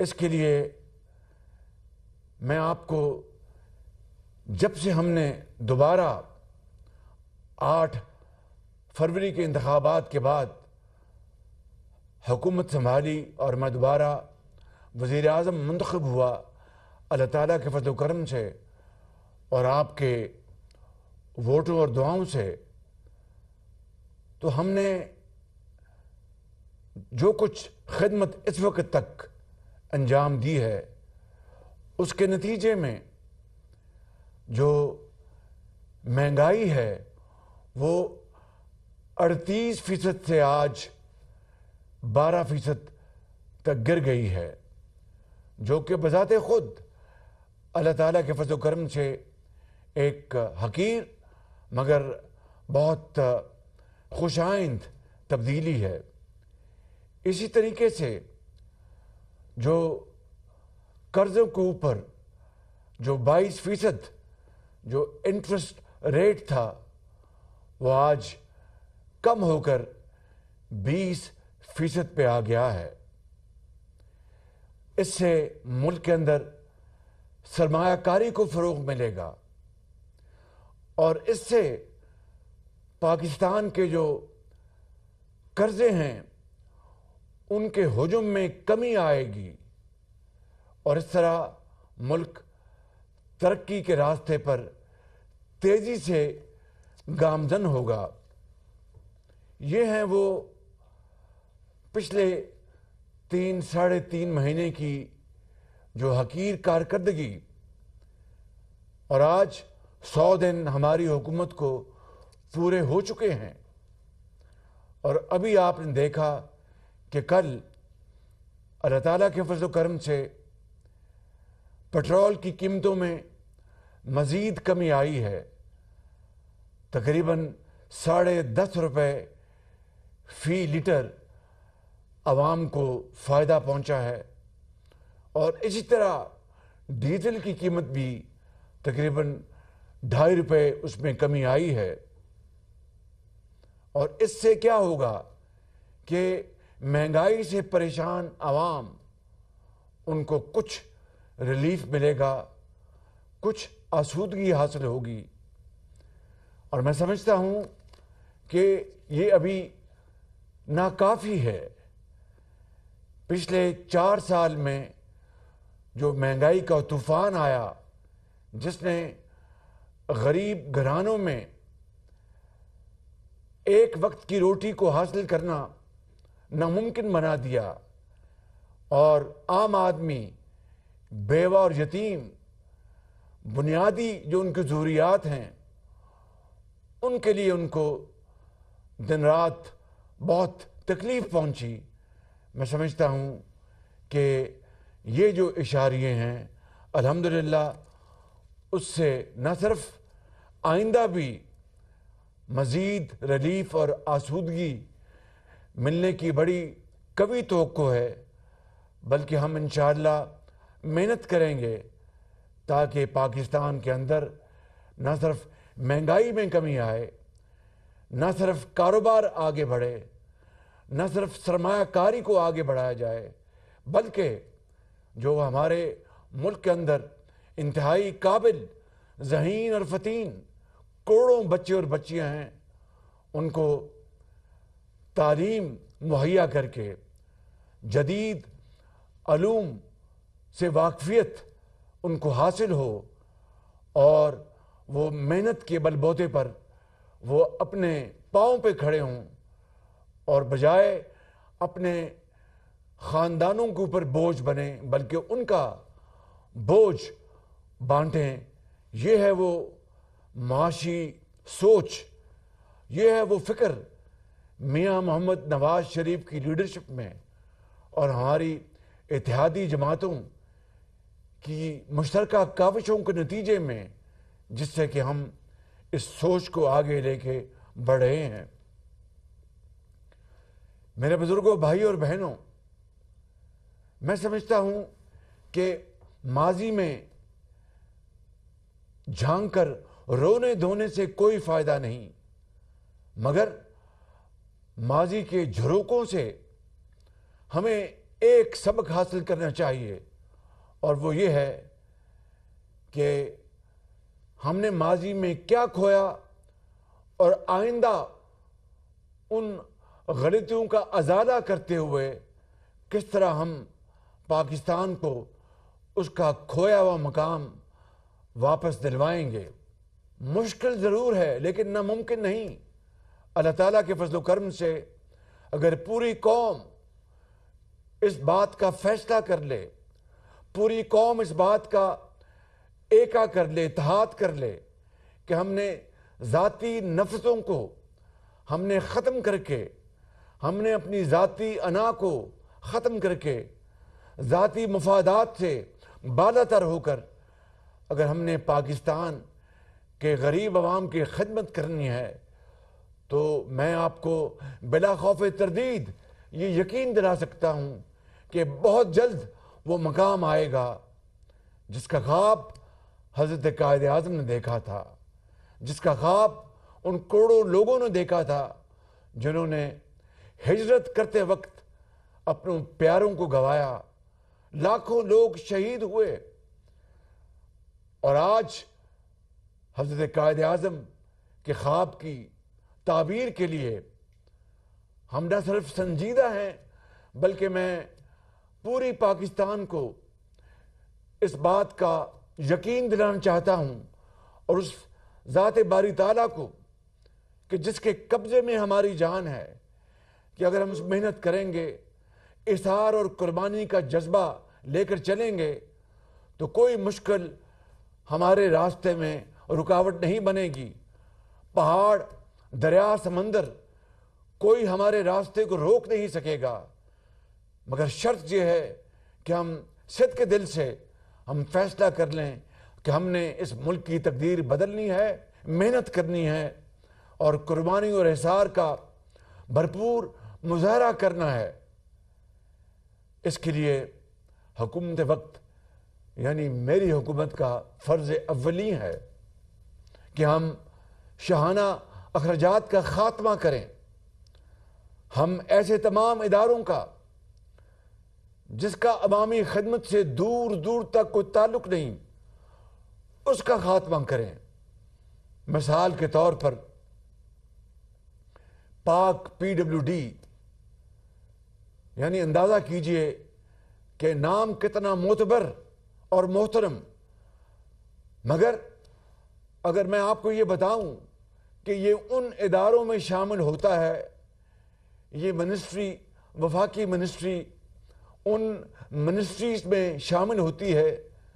इसके लिए मैं आपको जब से हमने दोबारा आठ फरवरी के इंतबात के बाद हुकूमत संभाली और मैं दोबारा वज़ी अजम मंतखब हुआ अल्लाह ताली के फजल करम से और आपके वोटों और दुआओं से तो हमने जो कुछ खदमत इस वक्त तक अंजाम दी है उसके नतीजे में जो महंगाई है वो 38 फीसद से आज 12 फीसद तक गिर गई है जो कि बजाते खुद अल्लाह ताला के फजल करम से एक हकीर मगर बहुत खुशाइंद तब्दीली है इसी तरीके से जो कर्जों के ऊपर जो 22 फीसद जो इंटरेस्ट रेट था वो आज कम होकर 20 फीसद पे आ गया है इससे मुल्क के अंदर सरमाकारी को फ़रोग मिलेगा और इससे पाकिस्तान के जो कर्जे हैं उनके हजुम में कमी आएगी और इस तरह मुल्क तरक्की के रास्ते पर तेज़ी से गामजन होगा ये हैं वो पिछले तीन साढ़े तीन महीने की जो हकीर कारकर्दगी और आज सौ दिन हमारी हुकूमत को पूरे हो चुके हैं और अभी आपने देखा कि कल अल्लाह ताला के फजल करम से पेट्रोल की कीमतों में मज़ीद कमी आई है तकरीबन साढ़े दस रुपये फ़ी लीटर आवाम को फ़ायदा पहुंचा है और इसी तरह डीजल की कीमत भी तकरीबन ढाई रुपये उसमें कमी आई है और इससे क्या होगा कि महंगाई से परेशान आवाम उनको कुछ रिलीफ मिलेगा कुछ आसूदगी हासिल होगी और मैं समझता हूँ कि ये अभी नाकाफ़ी है पिछले चार साल में जो महंगाई का तूफ़ान आया जिसने गरीब घरानों में एक वक्त की रोटी को हासिल करना नामुमकिन बना दिया और आम आदमी बेवा और यतीम बुनियादी जो उनकी ज़रूरियात हैं उनके लिए उनको दिन रात बहुत तकलीफ़ पहुंची मैं समझता हूं कि ये जो इशारे हैं अल्हम्दुलिल्लाह उससे न सिर्फ आइंदा भी मज़ीद रिलीफ और आसूदगी मिलने की बड़ी कवि तो है बल्कि हम इन मेहनत करेंगे ताकि पाकिस्तान के अंदर न सिर्फ महंगाई में कमी आए न सिर्फ कारोबार आगे बढ़े न सिर्फ सरमाकारी को आगे बढ़ाया जाए बल्कि जो हमारे मुल्क के अंदर इंतहाई काबिल जहीन और फतीन करोड़ों बच्चे और बच्चियाँ हैं उनको तालीम मुहैया करके जदीद अलूम से वाकफियत उनको हासिल हो और वो मेहनत के बलबोते पर वो अपने पाँव पे खड़े हों और बजाय अपने ख़ानदानों के ऊपर बोझ बने बल्कि उनका बोझ बांटें ये है वो माशी सोच ये है वो फ़िक्र मियाँ मोहम्मद नवाज शरीफ की लीडरशिप में और हमारी इतिहादी जमातों की मुश्तरका काविशों के नतीजे में जिससे कि हम इस सोच को आगे लेके बढ़ रहे हैं मेरे बुजुर्गों भाई और बहनों मैं समझता हूं कि माजी में झांक कर रोने धोने से कोई फायदा नहीं मगर माजी के झरोकों से हमें एक सबक हासिल करना चाहिए और वो ये है कि हमने माजी में क्या खोया और आइंदा उन गलतियों का अजादा करते हुए किस तरह हम पाकिस्तान को उसका खोया हुआ मकाम वापस दिलवाएंगे मुश्किल ज़रूर है लेकिन नामुमकिन नहीं अल्लाह ताला के फजल करम से अगर पूरी कौम इस बात का फैसला कर ले पूरी कौम इस बात का एका कर ले इतिहाद कर ले कि हमने ज़ाती नफसों को हमने ख़त्म करके हमने अपनी ज़ाती अना को ख़त्म करके ज़ाती मफादात से बालातर होकर अगर हमने पाकिस्तान के गरीब आवाम की खदमत करनी है तो मैं आपको बिला खौफ तरदीद ये यकीन दिला सकता हूँ कि बहुत जल्द वो मकाम आएगा जिसका ख्वाब हज़रत कायद अजम ने देखा था जिसका ख्वाब उन करोड़ों लोगों ने देखा था जिन्होंने हिजरत करते वक्त अपने प्यारों को गवाया लाखों लोग शहीद हुए और आज हजरत कायद अजम के ख्वाब की ताबीर के लिए हम न सिर्फ संजीदा हैं बल्कि मैं पूरी पाकिस्तान को इस बात का यकीन दिलाना चाहता हूं और उस ज़ात बारी ताला को कि जिसके कब्ज़े में हमारी जान है कि अगर हम उस मेहनत करेंगे इशार और कुर्बानी का जज्बा लेकर चलेंगे तो कोई मुश्किल हमारे रास्ते में रुकावट नहीं बनेगी पहाड़ दरिया समंदर कोई हमारे रास्ते को रोक नहीं सकेगा मगर शर्त यह है कि हम सिद के दिल से हम फैसला कर लें कि हमने इस मुल्क की तकदीर बदलनी है मेहनत करनी है और कुर्बानी और एहसार का भरपूर मुजाहरा करना है इसके लिए हुकूमत वक्त यानी मेरी हुकूमत का फ़र्ज़ अवली है कि हम शहाना अखराज का खात्मा करें हम ऐसे तमाम इदारों का जिसका अवामी खदमत से दूर दूर तक कोई ताल्लुक नहीं उसका खात्मा करें मिसाल के तौर पर पाक पी डब्ल्यू डी यानी अंदाज़ा कीजिए कि नाम कितना मोतबर और मोहतरम मगर अगर मैं आपको ये बताऊं कि ये उन इदारों में शामिल होता है ये मिनिस्ट्री वफाकी मिनिस्ट्री उन मिनिस्ट्रीज में शामिल होती है